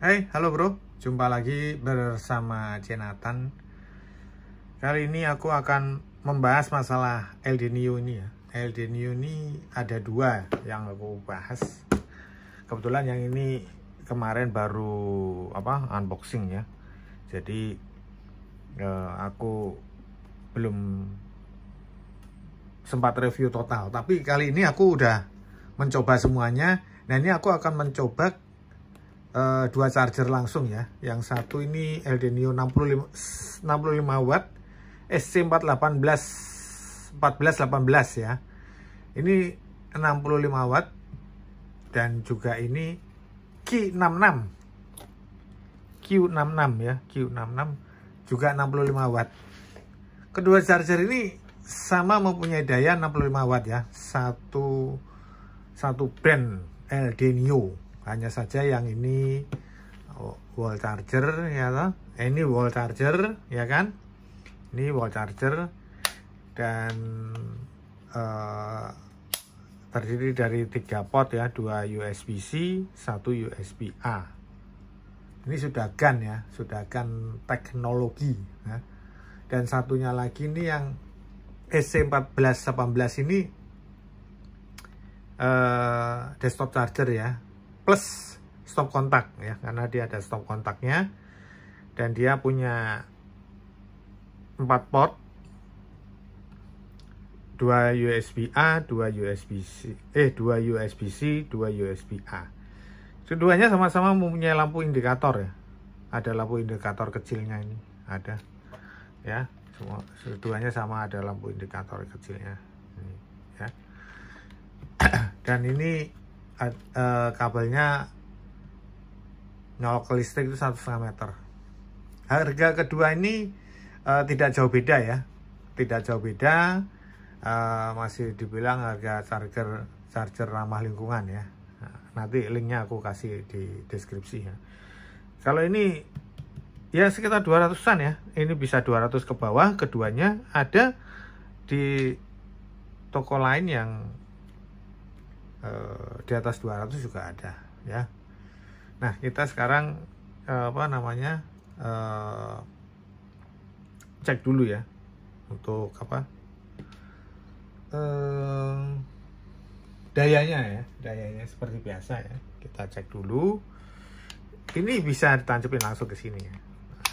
Hai, hey, halo bro, jumpa lagi bersama Jenatan. Kali ini aku akan membahas masalah LD Nino ini ya. El Nino ini ada dua yang aku bahas. Kebetulan yang ini kemarin baru apa unboxing ya. Jadi eh, aku belum sempat review total. Tapi kali ini aku udah mencoba semuanya. Nah ini aku akan mencoba Eh, dua charger langsung ya. Yang satu ini LDNIO 65 65 watt SC418 1418 ya. Ini 65 watt dan juga ini Q66 Q66 ya, Q66 juga 65 watt. Kedua charger ini sama mempunyai daya 65 watt ya. Satu satu brand LDNIO hanya saja yang ini oh, wall charger ya toh eh, ini wall charger ya kan ini wall charger dan uh, terdiri dari tiga port ya dua USB-C satu USB-A ini sudah GAN ya sudah GAN teknologi ya. dan satunya lagi ini yang e SC1418 ini uh, desktop charger ya plus stop kontak ya karena dia ada stop kontaknya dan dia punya 4 port 2 USB A, 2 USB C, eh 2 USB C, 2 USB A. Keduanya sama-sama mempunyai lampu indikator ya. Ada lampu indikator kecilnya ini, ada. Ya, semua keduanya sama ada lampu indikator kecilnya. Ini, ya. Dan ini uh, kabelnya nyolok ke listrik itu satu setengah meter harga kedua ini uh, tidak jauh beda ya tidak jauh beda uh, masih dibilang harga charger charger ramah lingkungan ya nanti linknya aku kasih di deskripsi ya kalau ini ya sekitar 200an ya ini bisa 200 ke bawah keduanya ada di toko lain yang Eh, di atas 200 juga ada ya nah kita sekarang eh, apa namanya eh, cek dulu ya untuk apa eh, dayanya ya dayanya seperti biasa ya kita cek dulu ini bisa ditancapin langsung ke sini ya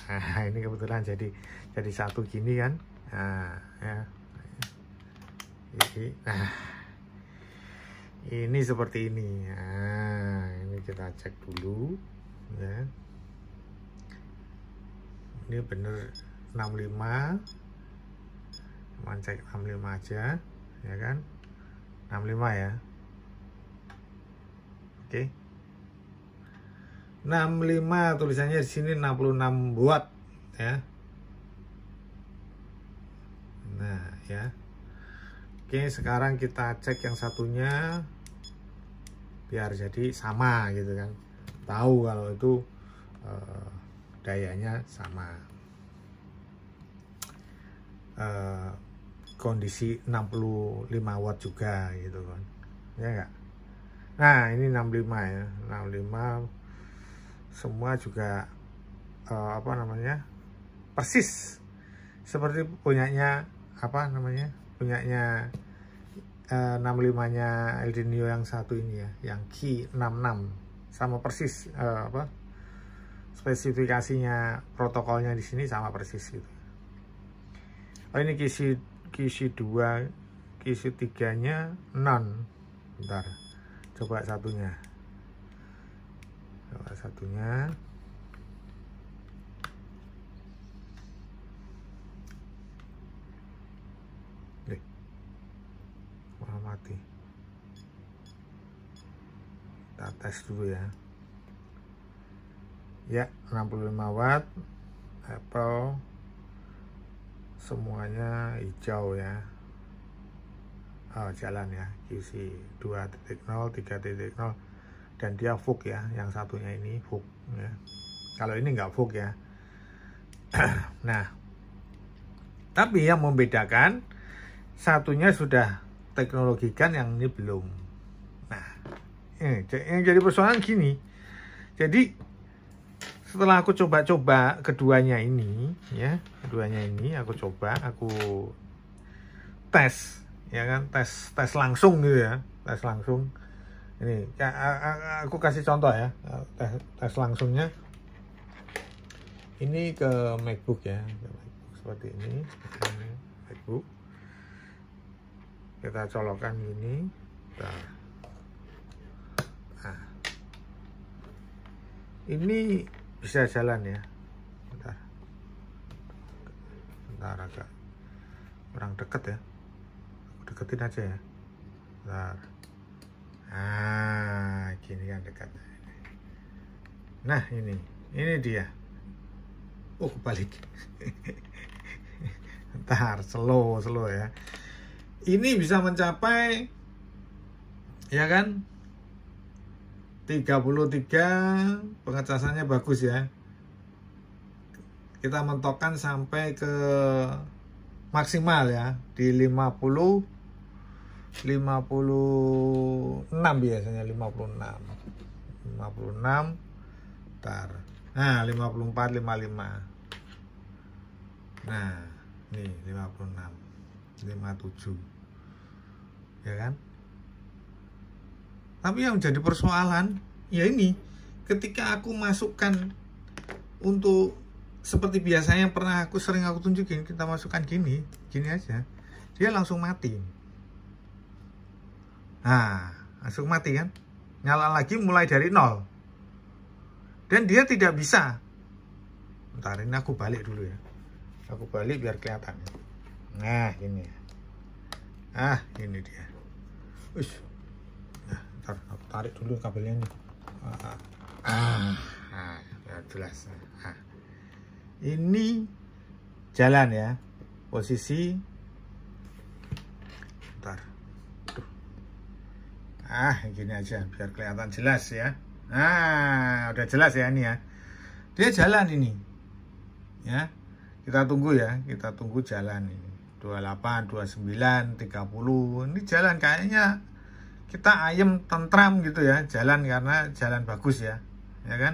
nah, ini kebetulan jadi jadi satu gini kan nah ya nah ini seperti ini nah, ini kita cek dulu ya ini bener 65 cuman cek 65 aja ya kan 65 ya oke 65 tulisannya di sini 66 buat ya nah ya oke sekarang kita cek yang satunya biar jadi sama gitu kan tahu kalau itu e, eh, dayanya sama e, kondisi 65 watt juga gitu kan ya enggak nah ini 65 ya 65 semua juga e, apa namanya persis seperti punyanya apa namanya punyanya uh, 65 nya El Nino yang satu ini ya yang q 66 sama persis uh, apa spesifikasinya protokolnya di sini sama persis gitu oh ini QC qc 2 qc 3 nya non bentar coba satunya coba satunya mati kita tes dulu ya ya 65 watt Apple semuanya hijau ya oh, jalan ya QC 2.0 3.0 dan dia fog ya yang satunya ini fog ya. kalau ini nggak fog ya nah tapi yang membedakan satunya sudah Teknologikan yang ini belum. Nah, ini, yang jadi persoalan gini. Jadi setelah aku coba-coba keduanya ini, ya, keduanya ini aku coba, aku tes, ya kan, tes tes langsung gitu ya, tes langsung. Ini ya, aku kasih contoh ya, tes, tes langsungnya. Ini ke MacBook ya, ke MacBook seperti ini, MacBook kita colokkan gini nah. nah, ini bisa jalan ya bentar bentar agak kurang deket ya aku deketin aja ya bentar nah gini kan dekat nah ini ini dia oh balik ntar slow slow ya ini bisa mencapai ya kan 33 pengecasannya bagus ya kita mentokkan sampai ke maksimal ya di 50 56 biasanya 56 56 tar nah 54 55 nah nih 56 57 ya kan tapi yang jadi persoalan ya ini ketika aku masukkan untuk seperti biasanya yang pernah aku sering aku tunjukin kita masukkan gini gini aja dia langsung mati nah langsung mati kan nyala lagi mulai dari nol dan dia tidak bisa bentar ini aku balik dulu ya aku balik biar kelihatan nah ini ah ini dia Wih. Nah, ntar aku tarik dulu kabelnya nih. Ah, ah, ah ya jelas. Ah. Ini jalan ya. Posisi ntar. Ah, gini aja biar kelihatan jelas ya. Nah, udah jelas ya ini ya. Dia jalan ini. Ya. Kita tunggu ya, kita tunggu jalan ini. 28, 29, 30. Ini jalan kayaknya kita ayem tentram gitu ya jalan karena jalan bagus ya ya kan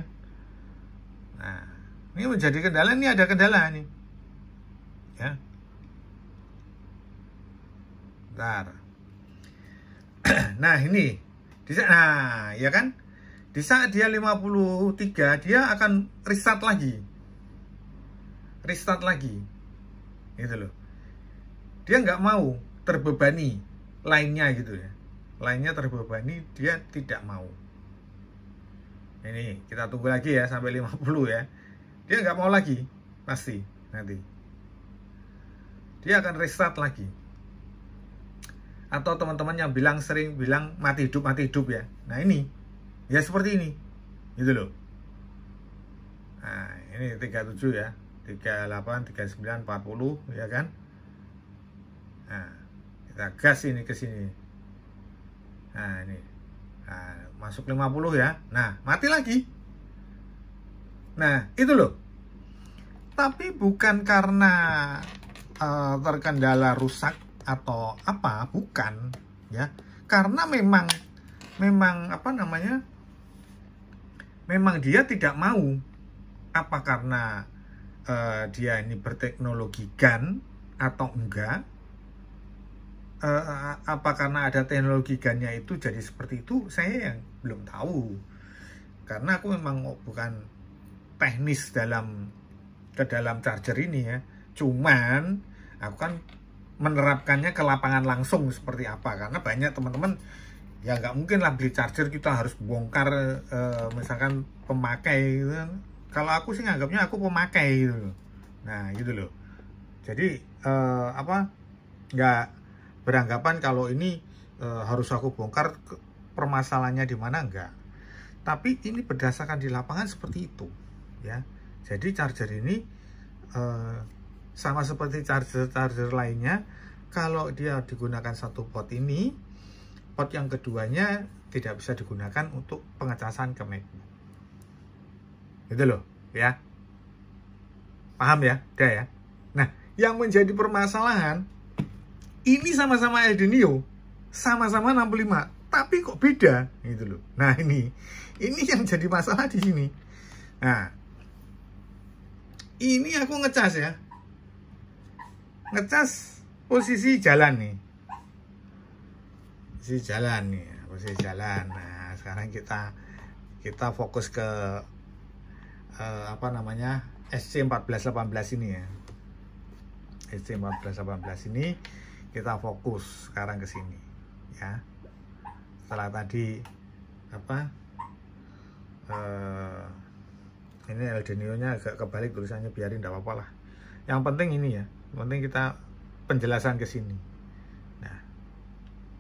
nah ini menjadi kendala ini ada kendala nih ya Bentar. nah ini di nah ya kan di saat dia 53 dia akan restart lagi restart lagi gitu loh dia nggak mau terbebani lainnya gitu ya lainnya terbebani dia tidak mau ini kita tunggu lagi ya sampai 50 ya dia nggak mau lagi pasti nanti dia akan restart lagi atau teman-teman yang bilang sering bilang mati hidup mati hidup ya nah ini ya seperti ini gitu loh nah ini 37 ya 38 39 40 ya kan nah kita gas ini ke sini Nah, ini. Nah, masuk 50 ya. Nah, mati lagi. Nah, itu loh. Tapi bukan karena uh, terkendala rusak atau apa, bukan ya. Karena memang memang apa namanya? Memang dia tidak mau apa karena uh, dia ini berteknologi kan atau enggak uh, apa karena ada teknologi gannya itu jadi seperti itu saya yang belum tahu karena aku memang bukan teknis dalam ke dalam charger ini ya cuman aku kan menerapkannya ke lapangan langsung seperti apa karena banyak teman-teman ya nggak mungkin lah beli charger kita harus bongkar eh, misalkan pemakai gitu kan. kalau aku sih nganggapnya aku pemakai gitu nah gitu loh jadi eh, apa nggak beranggapan kalau ini e, harus aku bongkar permasalahannya di mana enggak. Tapi ini berdasarkan di lapangan seperti itu, ya. Jadi charger ini e, sama seperti charger-charger lainnya, kalau dia digunakan satu pot ini, pot yang keduanya tidak bisa digunakan untuk pengecasan ke MacBook. Gitu loh, ya. Paham ya? Udah ya. Nah, yang menjadi permasalahan ini sama-sama El Nino sama-sama 65 tapi kok beda gitu loh nah ini ini yang jadi masalah di sini nah ini aku ngecas ya ngecas posisi jalan nih posisi jalan nih posisi jalan nah sekarang kita kita fokus ke eh, apa namanya SC1418 ini ya SC1418 ini kita fokus sekarang ke sini ya setelah tadi apa eh, ini El Nino nya agak kebalik tulisannya biarin tidak apa-apa lah yang penting ini ya yang penting kita penjelasan ke sini nah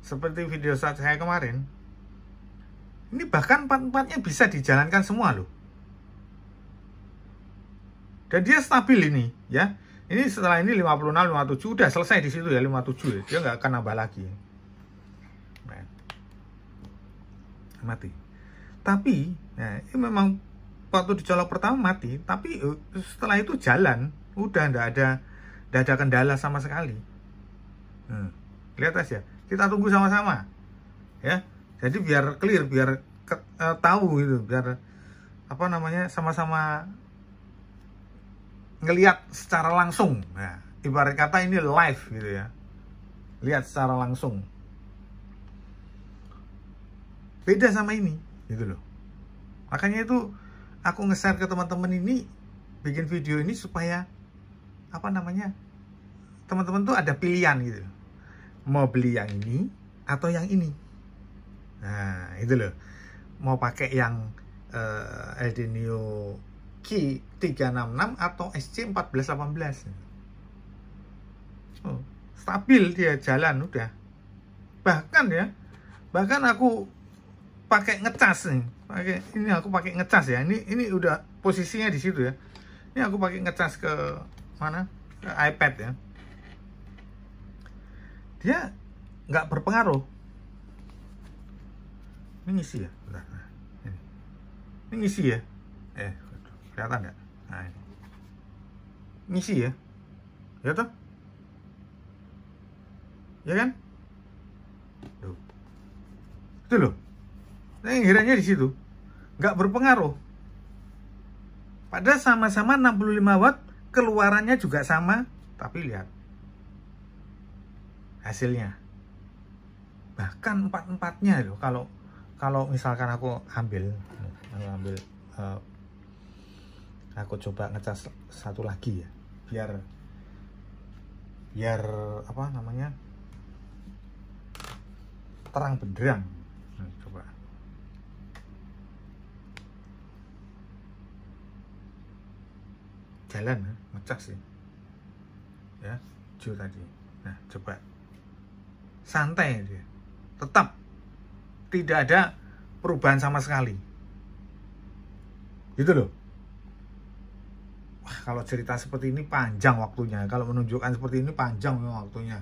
seperti video saat saya kemarin ini bahkan empat-empatnya bisa dijalankan semua loh dan dia stabil ini ya ini setelah ini 56, 57 udah selesai di situ ya 57 ya. Dia nggak akan nambah lagi. Nah. Mati. Tapi nah, ini memang waktu dicolok pertama mati, tapi eh, setelah itu jalan, udah nggak ada nggak ada kendala sama sekali. Hmm. Lihat aja, kita tunggu sama-sama, ya. Jadi biar clear, biar ke, uh, tahu gitu, biar apa namanya sama-sama ngelihat secara langsung. Nah, ibarat kata ini live gitu ya. Lihat secara langsung. Beda sama ini, gitu loh. Makanya itu aku nge-share ke teman-teman ini bikin video ini supaya apa namanya? Teman-teman tuh ada pilihan gitu. Mau beli yang ini atau yang ini. Nah, itu loh. Mau pakai yang uh, El Q366 atau SC1418 oh, stabil dia jalan udah bahkan ya bahkan aku pakai ngecas nih pakai ini aku pakai ngecas ya ini ini udah posisinya di situ ya ini aku pakai ngecas ke mana ke iPad ya dia nggak berpengaruh ini ngisi ya nah, ini, ini ngisi ya eh kelihatan nggak nah ini ngisi ya ya tuh ya kan Duh. itu loh nah, kiranya di situ nggak berpengaruh padahal sama-sama 65 watt keluarannya juga sama tapi lihat hasilnya bahkan empat empatnya loh kalau kalau misalkan aku ambil aku ambil uh, aku coba ngecas satu lagi ya biar biar apa namanya terang benderang nah, coba jalan eh, ngecas sih ya hijau tadi nah coba santai dia tetap tidak ada perubahan sama sekali gitu loh kalau cerita seperti ini panjang waktunya kalau menunjukkan seperti ini panjang memang waktunya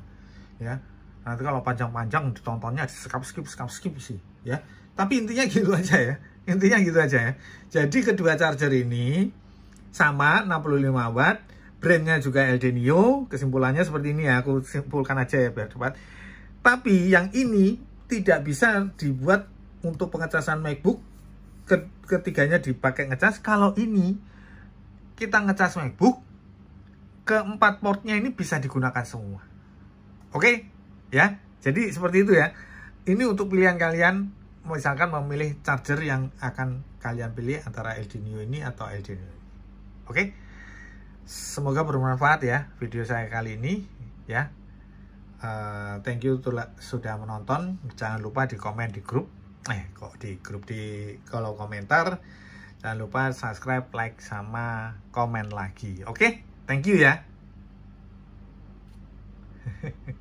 ya nanti kalau panjang-panjang ditontonnya skip skip skip skip sih ya tapi intinya gitu aja ya intinya gitu aja ya jadi kedua charger ini sama 65 watt brandnya juga LD Neo kesimpulannya seperti ini ya aku simpulkan aja ya biar cepat tapi yang ini tidak bisa dibuat untuk pengecasan MacBook ketiganya dipakai ngecas kalau ini kita ngecas MacBook, keempat portnya ini bisa digunakan semua. Oke, ya. Jadi seperti itu ya. Ini untuk pilihan kalian, misalkan memilih charger yang akan kalian pilih antara LG Neo ini atau LG Neo Oke. Oke, semoga bermanfaat ya video saya kali ini ya. Uh, thank you sudah menonton. Jangan lupa di komen di grup. Eh, kok di grup di kalau komentar Jangan lupa subscribe, like, sama komen lagi. Oke, okay? thank you ya.